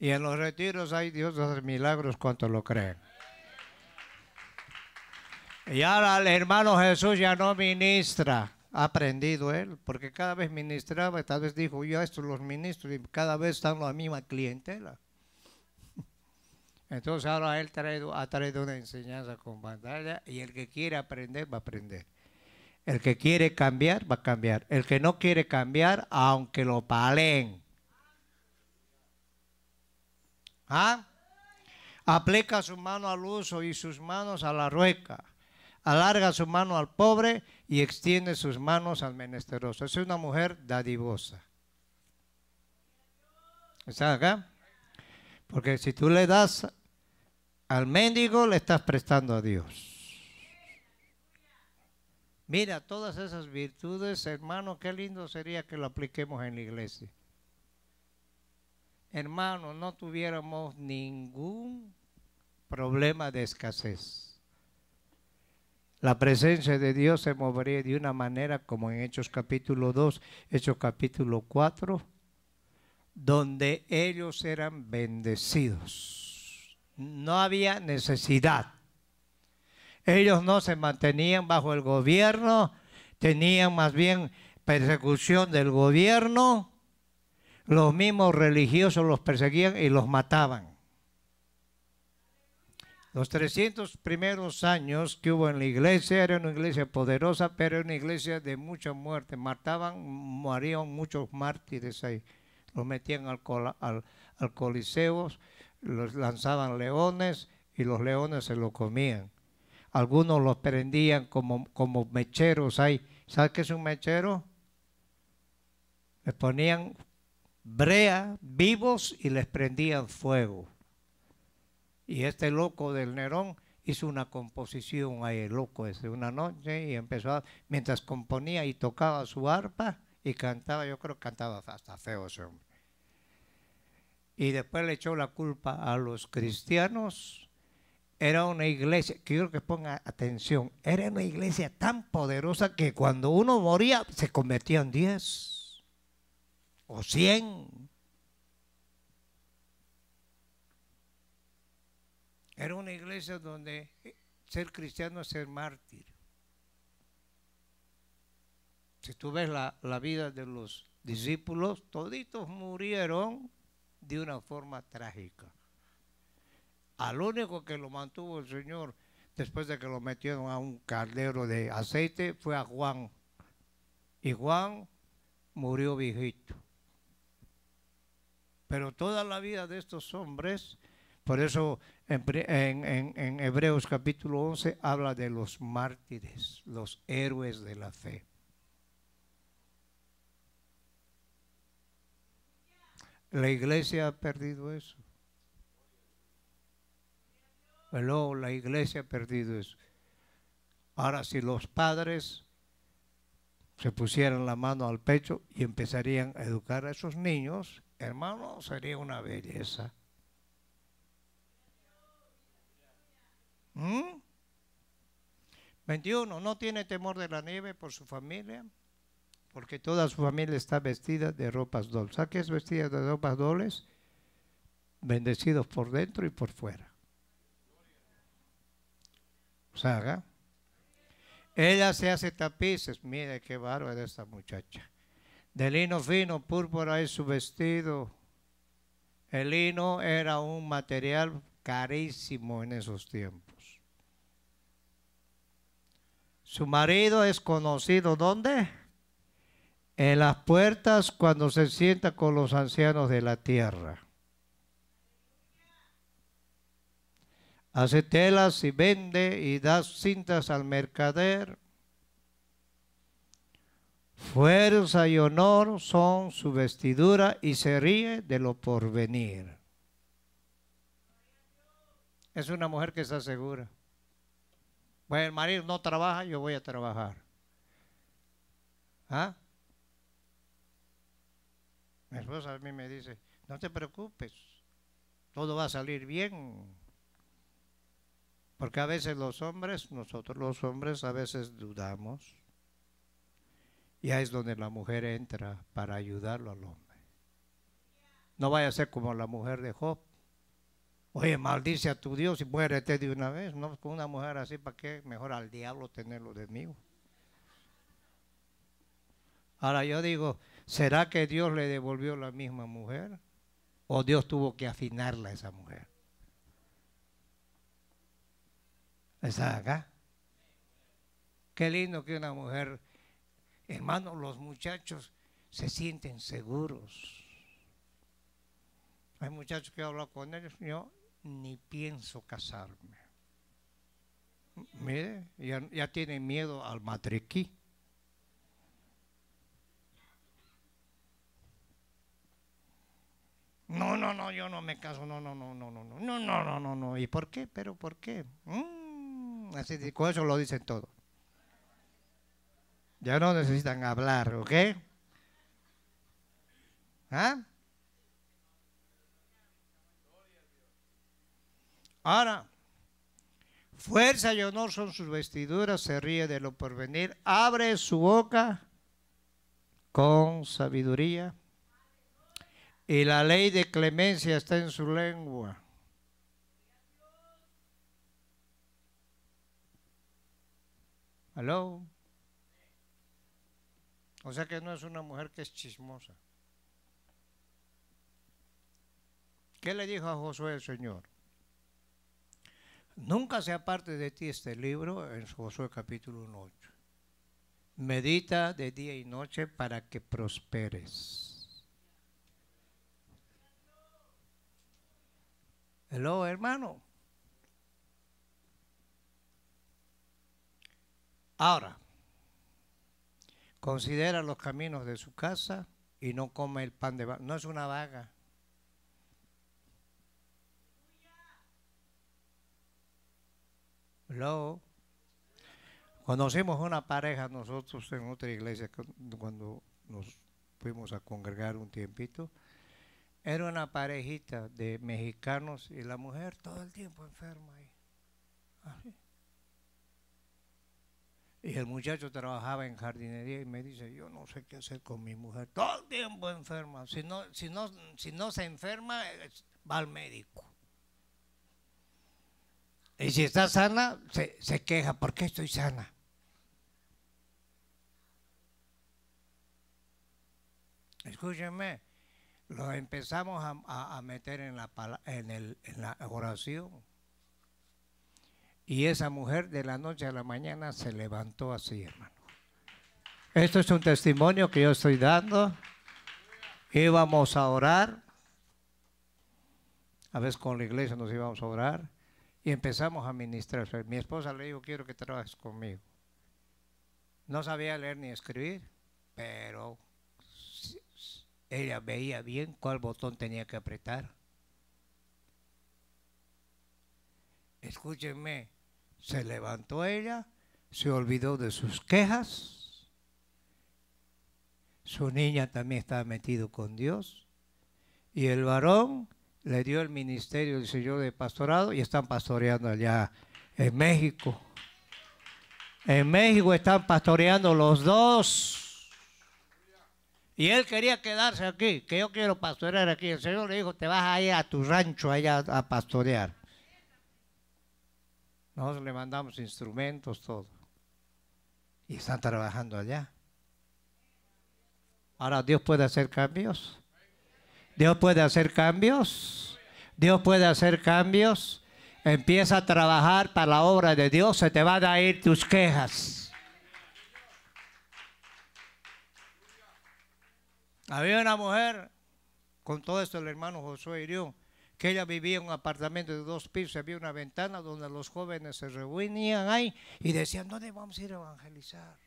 Y en los retiros hay Dios hace milagros cuanto lo creen. Y ahora el hermano Jesús ya no ministra. Ha aprendido él, porque cada vez ministraba, tal vez dijo, yo estos los ministros, y cada vez están la misma clientela. Entonces ahora él ha traído una enseñanza con pantalla y el que quiere aprender va a aprender. El que quiere cambiar va a cambiar. El que no quiere cambiar, aunque lo palen, ¿Ah? Aplica su mano al uso y sus manos a la rueca. Alarga su mano al pobre y extiende sus manos al menesteroso. Es una mujer dadivosa. ¿Está acá? Porque si tú le das al mendigo, le estás prestando a Dios. Mira, todas esas virtudes, hermano, qué lindo sería que lo apliquemos en la iglesia. Hermanos, no tuviéramos ningún problema de escasez. La presencia de Dios se movería de una manera como en Hechos capítulo 2, Hechos capítulo 4, donde ellos eran bendecidos. No había necesidad. Ellos no se mantenían bajo el gobierno, tenían más bien persecución del gobierno, los mismos religiosos los perseguían y los mataban. Los 300 primeros años que hubo en la iglesia, era una iglesia poderosa, pero era una iglesia de mucha muerte. Mataban, morían muchos mártires ahí. Los metían al, al, coliseo, los lanzaban leones y los leones se los comían. Algunos los prendían como, como mecheros ahí. ¿Sabes qué es un mechero? les ponían brea vivos y les prendían fuego. Y este loco del Nerón hizo una composición ahí, loco, desde una noche, y empezó, mientras componía y tocaba su arpa y cantaba, yo creo que cantaba hasta feo ese Y después le echó la culpa a los cristianos. Era una iglesia, quiero que ponga atención, era una iglesia tan poderosa que cuando uno moría se convertían diez o 100. Era una iglesia donde ser cristiano es ser mártir. Si tú ves la, la vida de los discípulos, toditos murieron de una forma trágica. Al único que lo mantuvo el Señor después de que lo metieron a un caldero de aceite fue a Juan. Y Juan murió viejito. Pero toda la vida de estos hombres, por eso en, Hebreos capítulo 11 habla de los mártires, los héroes de la fe. La iglesia ha perdido eso. Pero la iglesia ha perdido eso. Ahora, si los padres se pusieran la mano al pecho y empezarían a educar a esos niños, hermano, sería una belleza. 21. ¿Mm? No tiene temor de la nieve por su familia, porque toda su familia está vestida de ropas dobles. ¿Sabes qué es vestida de ropas dobles? Bendecidos por dentro y por fuera. Saga. Ella se hace tapices. Mire qué de esta muchacha. De lino fino, púrpura es su vestido. El lino era un material carísimo en esos tiempos. Su marido es conocido, ¿dónde? En las puertas cuando se sienta con los ancianos de la tierra. Hace telas y vende y da cintas al mercader Fuerza y honor son su vestidura y se ríe de lo porvenir. Es una mujer que está segura. Bueno, el marido no trabaja, yo voy a trabajar. ¿Ah? Mi esposa a mí me dice, no te preocupes, todo va a salir bien. Porque a veces los hombres, nosotros los hombres a veces dudamos ya es donde la mujer entra para ayudarlo al hombre. No vaya a ser como la mujer de Job. Oye, maldice a tu Dios y muérete de una vez. No, con una mujer así, ¿para qué? Mejor al diablo tenerlo de mí. Ahora yo digo, ¿será que Dios le devolvió la misma mujer? ¿O Dios tuvo que afinarla a esa mujer? ¿Está acá? Qué lindo que una mujer hermanos, los muchachos se sienten seguros. Hay muchachos que hablado con ellos, yo ni pienso casarme. Mire, ya, ya tienen miedo al matriquí. No, no, no, yo no me caso, no, no, no, no, no, no, no, no, no, no, no. ¿Y por qué? ¿Pero por qué? Mm, así, con eso lo dicen todos ya no necesitan hablar, ¿ok? ¿Ah? Ahora, fuerza y honor son sus vestiduras, se ríe de lo porvenir, abre su boca con sabiduría y la ley de clemencia está en su lengua. ¿aló? O sea que no es una mujer que es chismosa. ¿Qué le dijo a Josué el Señor? Nunca sea parte de ti este libro en Josué capítulo 1.8. Medita de día y noche para que prosperes. Hello, hermano. Ahora, Considera los caminos de su casa y no come el pan de vaga. No es una vaga. Luego, Conocimos una pareja nosotros en otra iglesia cuando nos fuimos a congregar un tiempito. Era una parejita de mexicanos y la mujer todo el tiempo enferma ahí. Y el muchacho trabajaba en jardinería y me dice, yo no sé qué hacer con mi mujer, todo el tiempo enferma. Si no, si no, si no se enferma, va al médico.
Y si está sana,
se, queja, ¿por qué estoy sana? Escúcheme, lo empezamos a, meter en la, en, el, en la oración y esa mujer de la noche a la mañana se levantó así, hermano. Esto es un testimonio que yo estoy dando. Íbamos a orar. A veces con la iglesia nos íbamos a orar. Y empezamos a ministrar. Mi esposa le dijo, quiero que trabajes conmigo. No sabía leer ni escribir, pero ella veía bien cuál botón tenía que apretar escúchenme, se levantó ella, se olvidó de sus quejas, su niña también estaba metido con Dios, y el varón le dio el ministerio del Señor de pastorado y están pastoreando allá en México. En México están pastoreando los dos. Y él quería quedarse aquí, que yo quiero pastorear aquí. El Señor le dijo, te vas a ir a tu rancho allá a pastorear. Nosotros le mandamos instrumentos, todo. Y están trabajando allá. Ahora Dios puede hacer cambios. Dios puede hacer cambios. Dios puede hacer cambios. Empieza a trabajar para la obra de Dios. Se te van a ir tus quejas. Había una mujer, con todo esto el hermano Josué hirió, que ella vivía en un apartamento de dos pisos, había una ventana donde los jóvenes se reunían ahí y decían, ¿dónde vamos a ir a evangelizar?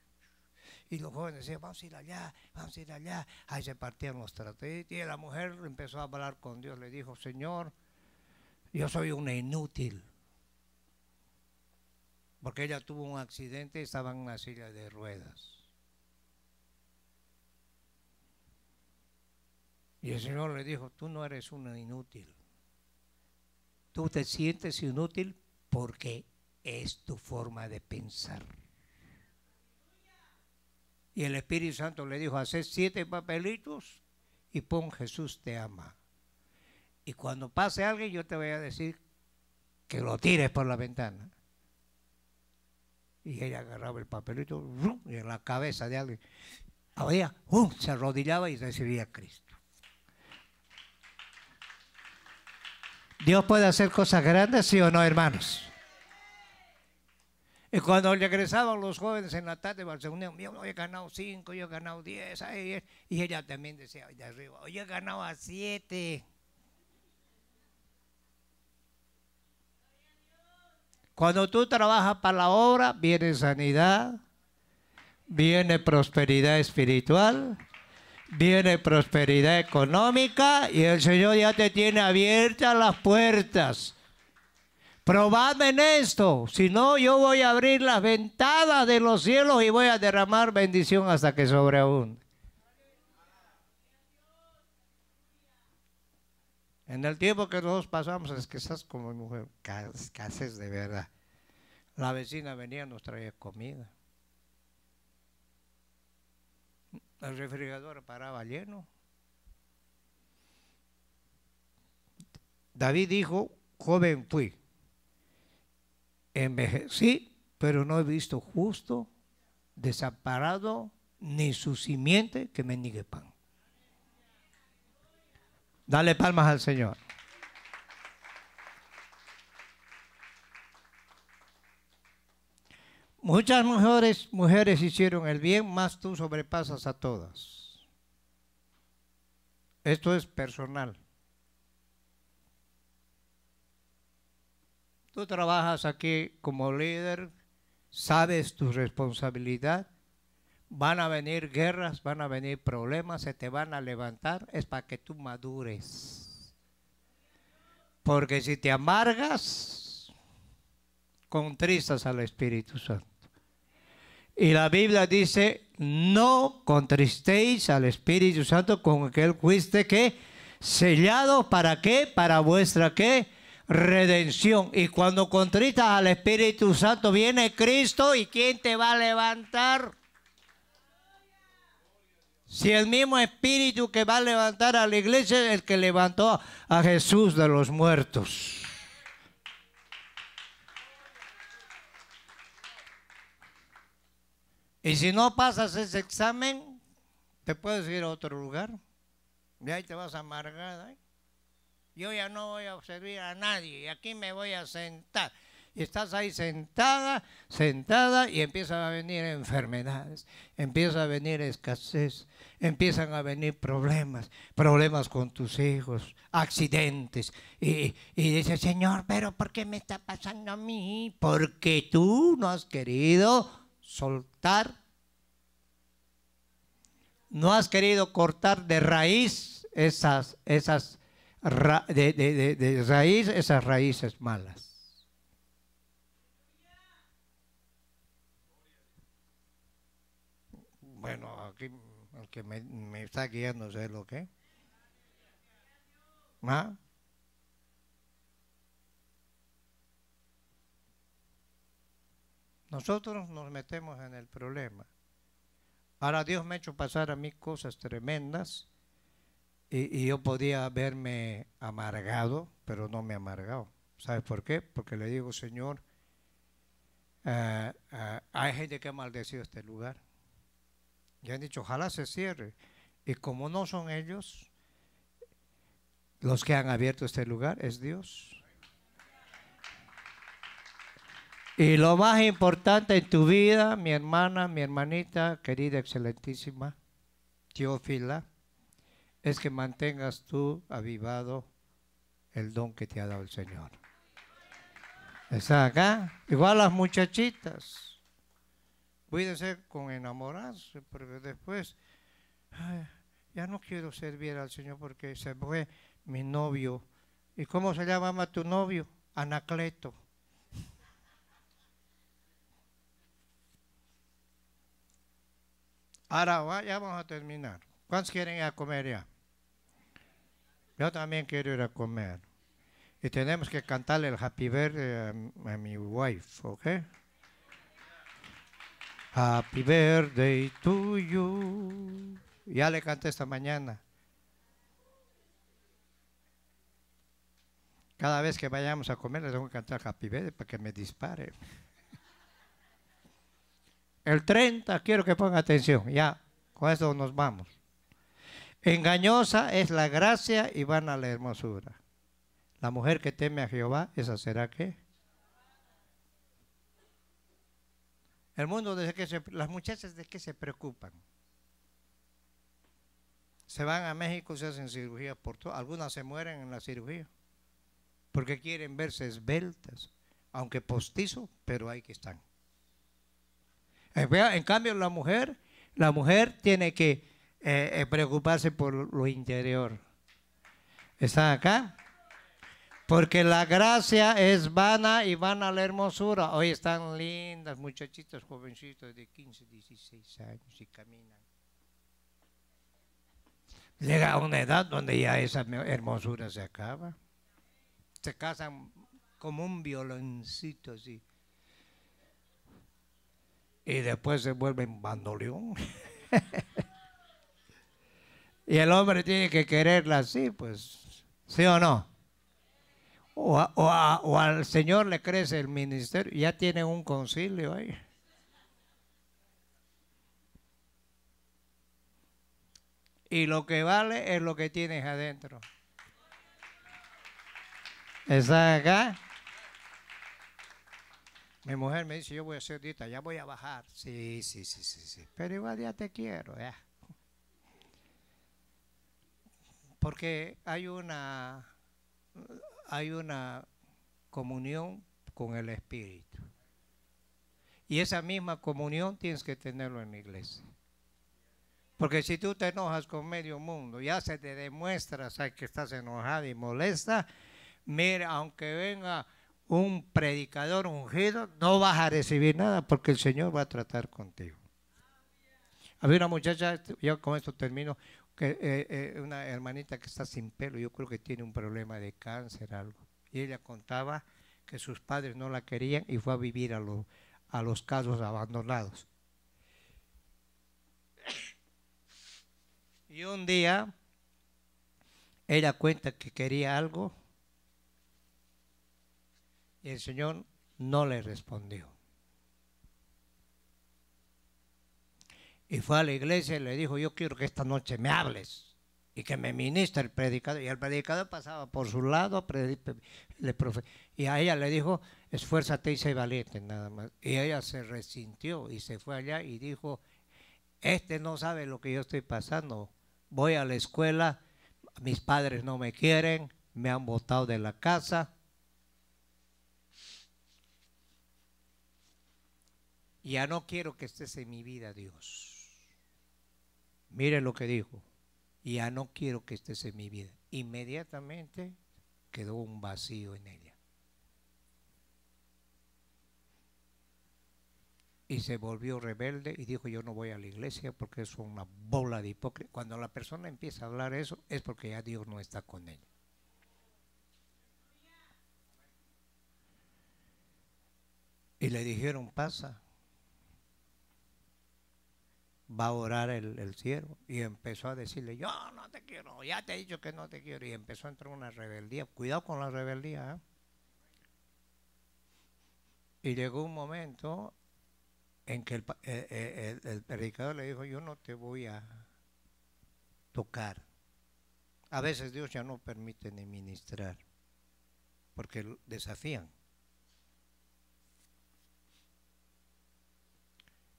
Y los jóvenes decían, vamos a ir allá, vamos a ir allá. Ahí se partían los tratitos y la mujer empezó a hablar con Dios, le dijo, Señor, yo soy una inútil. Porque ella tuvo un accidente y estaba en una silla de ruedas. Y el Señor le dijo, tú no eres una inútil. Tú te sientes inútil porque es tu forma de pensar. Y el Espíritu Santo le dijo, haces siete papelitos y pon Jesús te ama. Y cuando pase alguien yo te voy a decir que lo tires por la ventana. Y ella agarraba el papelito y en la cabeza de alguien. Había, se arrodillaba y recibía a Cristo. Dios puede hacer cosas grandes, sí o no, hermanos. Y cuando regresaban los jóvenes en la tarde para yo he ganado cinco, yo he ganado diez, y ella también decía, de arriba, yo he ganado a siete. Cuando tú trabajas para la obra, viene sanidad, viene prosperidad espiritual, viene prosperidad económica y el Señor ya te tiene abiertas las puertas. Probadme en esto, si no yo voy a abrir las ventanas de los cielos y voy a derramar bendición hasta que aún. En el tiempo que nosotros pasamos es que estás como mujer, escasez de verdad. La vecina venía nos traía comida. el refrigerador paraba lleno. David dijo, joven fui, envejecí, pero no he visto justo, desamparado, ni su simiente que me niegue pan. Dale palmas al Señor. Muchas mujeres, mujeres hicieron el bien, más tú sobrepasas a todas. Esto es personal. Tú trabajas aquí como líder, sabes tu responsabilidad, van a venir guerras, van a venir problemas, se te van a levantar, es para que tú madures. Porque si te amargas, contristas al Espíritu Santo. Y la Biblia dice, no contristéis al Espíritu Santo con aquel Él fuiste que sellado para qué, para vuestra qué, redención. Y cuando contristas al Espíritu Santo viene Cristo y ¿quién te va a levantar? Si el mismo Espíritu que va a levantar a la iglesia es el que levantó a Jesús de los muertos. Y si no pasas ese examen, te puedes ir a otro lugar. Y ahí te vas amargada. ¿eh? Yo ya no voy a servir a nadie y aquí me voy a sentar. Y estás ahí sentada, sentada y empiezan a venir enfermedades, empieza a venir escasez, empiezan a venir problemas, problemas con tus hijos, accidentes. Y, y dices, Señor, pero ¿por qué me está pasando a mí? Porque tú no has querido soltar. No has querido cortar de raíz esas, esas de, de, raíz esas raíces malas. Bueno, aquí el que me, está guiando sé lo que. ¿Ah? Nosotros nos metemos en el problema. Ahora Dios me ha hecho pasar a mí cosas tremendas y, yo podía haberme amargado, pero no me he amargado. ¿Sabes por qué? Porque le digo, Señor, eh, eh, hay gente que ha maldecido este lugar. Y han dicho, ojalá se cierre. Y como no son ellos los que han abierto este lugar, es Dios. Y lo más importante en tu vida, mi hermana, mi hermanita, querida, excelentísima, Teófila, es que mantengas tú avivado el don que te ha dado el Señor. Está acá. Igual las muchachitas. Cuídense con enamorarse, porque después, ya no quiero servir al Señor porque se fue mi novio. ¿Y cómo se llama tu novio? Anacleto. Ahora ya vamos a terminar. ¿Cuántos quieren ir a comer ya? Yo también quiero ir a comer. Y tenemos que cantarle el happy birthday a, a mi wife, ¿ok? Happy birthday to you. Ya le canté esta mañana. Cada vez que vayamos a comer le tengo que cantar happy birthday para que me dispare. El 30, quiero que pongan atención, ya, con eso nos vamos. Engañosa es la gracia y van a la hermosura. La mujer que teme a Jehová, esa será qué? El mundo, desde que las muchachas de qué se preocupan. Se van a México, se hacen cirugías por todo. Algunas se mueren en la cirugía porque quieren verse esbeltas, aunque postizo, pero ahí que están. Eh, en cambio, la mujer, la mujer tiene que eh, eh, preocuparse por lo interior. ¿Están acá? Porque la gracia es vana y vana la hermosura. Hoy están lindas muchachitas, jovencitos de 15, 16 años y caminan. Llega a una edad donde ya esa hermosura se acaba. Se casan como un violoncito así y después se vuelve vuelven bandoleón. y el hombre tiene que quererla así, pues, ¿sí o no? O, o, o al Señor le crece el ministerio, ya tiene un concilio ahí. Y lo que vale es lo que tienes adentro. ¿Estás acá? Mi mujer me dice, yo voy a ser dieta, ya voy a bajar. Sí, sí, sí, sí, sí. Pero igual ya te quiero, ya. Porque hay una, hay una comunión con el Espíritu. Y esa misma comunión tienes que tenerlo en la iglesia. Porque si tú te enojas con medio mundo, ya se te demuestra sabes que estás enojada y molesta, mira, aunque venga un predicador ungido, no vas a recibir nada porque el Señor va a tratar contigo. Había una muchacha, ya con esto termino, eh, eh, una hermanita que está sin pelo, yo creo que tiene un problema de cáncer, algo. Y ella contaba que sus padres no la querían y fue a vivir a, a los casos abandonados. Y un día ella cuenta que quería algo y el Señor no le respondió. Y fue a la iglesia y le dijo, yo quiero que esta noche me hables y que me ministre el predicador. Y el predicador pasaba por su lado, y a ella le dijo, esfuérzate y sé valiente, nada más. Y ella se resintió y se fue allá y dijo, este no sabe lo que yo estoy pasando. Voy a la escuela, mis padres no me quieren, me han botado de la casa, Ya no quiero que estés en mi vida, Dios. Mire lo que dijo. Ya no quiero que estés en mi vida. Inmediatamente quedó un vacío en ella. Y se volvió rebelde y dijo, yo no voy a la iglesia porque es una bola de hipócrita. Cuando la persona empieza a hablar eso, es porque ya Dios no está con ella. Y le dijeron, pasa va a orar el, siervo. Y empezó a decirle, yo no te quiero, ya te he dicho que no te quiero. Y empezó a entrar una rebeldía. Cuidado con la rebeldía. ¿ah? Y llegó un momento en que eh, eh, el, predicador le dijo, yo no te voy a tocar. A veces Dios ya no permite ni ministrar, porque desafían.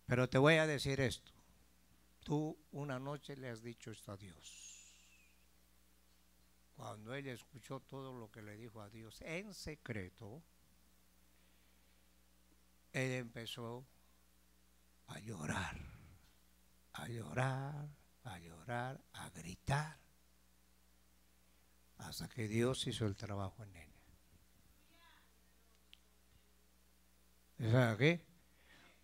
Pero te voy a decir esto tú una noche le has dicho esto a Dios. Cuando ella escuchó todo lo que le dijo a Dios en secreto, él empezó a llorar, a llorar, a llorar, a gritar, hasta que Dios hizo el trabajo en él. ¿Sabes qué?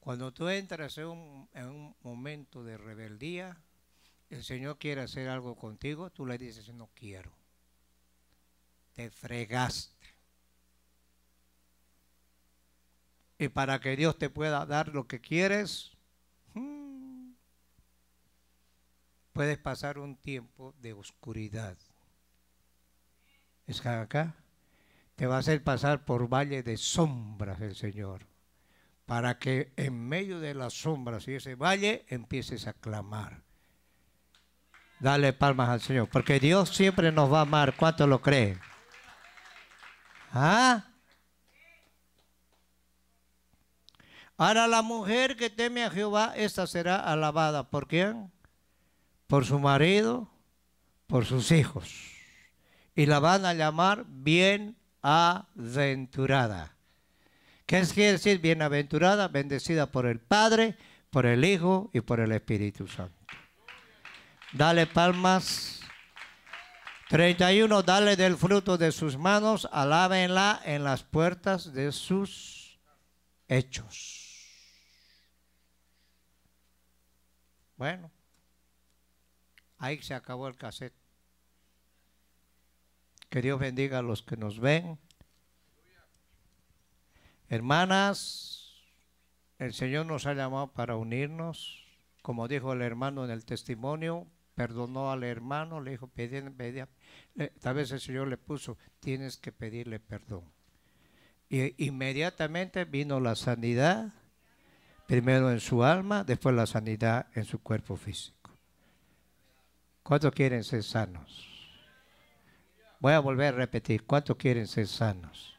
Cuando tú entras en un, momento de rebeldía, el Señor quiere hacer algo contigo, tú le dices, no quiero. Te fregaste. Y para que Dios te pueda dar lo que quieres, hmm, puedes pasar un tiempo de oscuridad. ¿Es acá? Te va a hacer pasar por valle de sombras el Señor para que en medio de las sombras y ese valle empieces a clamar. Dale palmas al Señor, porque Dios siempre nos va a amar. ¿cuánto lo cree? ¿Ah? Ahora la mujer que teme a Jehová, esta será alabada. ¿Por quién? Por su marido, por sus hijos. Y la van a llamar bienaventurada. ¿Qué quiere decir bienaventurada, bendecida por el Padre, por el Hijo y por el Espíritu Santo? Dale palmas. 31. Dale del fruto de sus manos, alábenla en las puertas de sus hechos. Bueno, ahí se acabó el cassette. Que Dios bendiga a los que nos ven. Hermanas, el Señor nos ha llamado para unirnos. Como dijo el hermano en el testimonio, perdonó al hermano, le dijo, tal vez el Señor le puso, tienes que pedirle perdón. Y inmediatamente vino la sanidad, primero en su alma, después la sanidad en su cuerpo físico. ¿Cuántos quieren ser sanos? Voy a volver a repetir, ¿cuántos quieren ser sanos?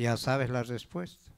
Ya sabes la respuesta.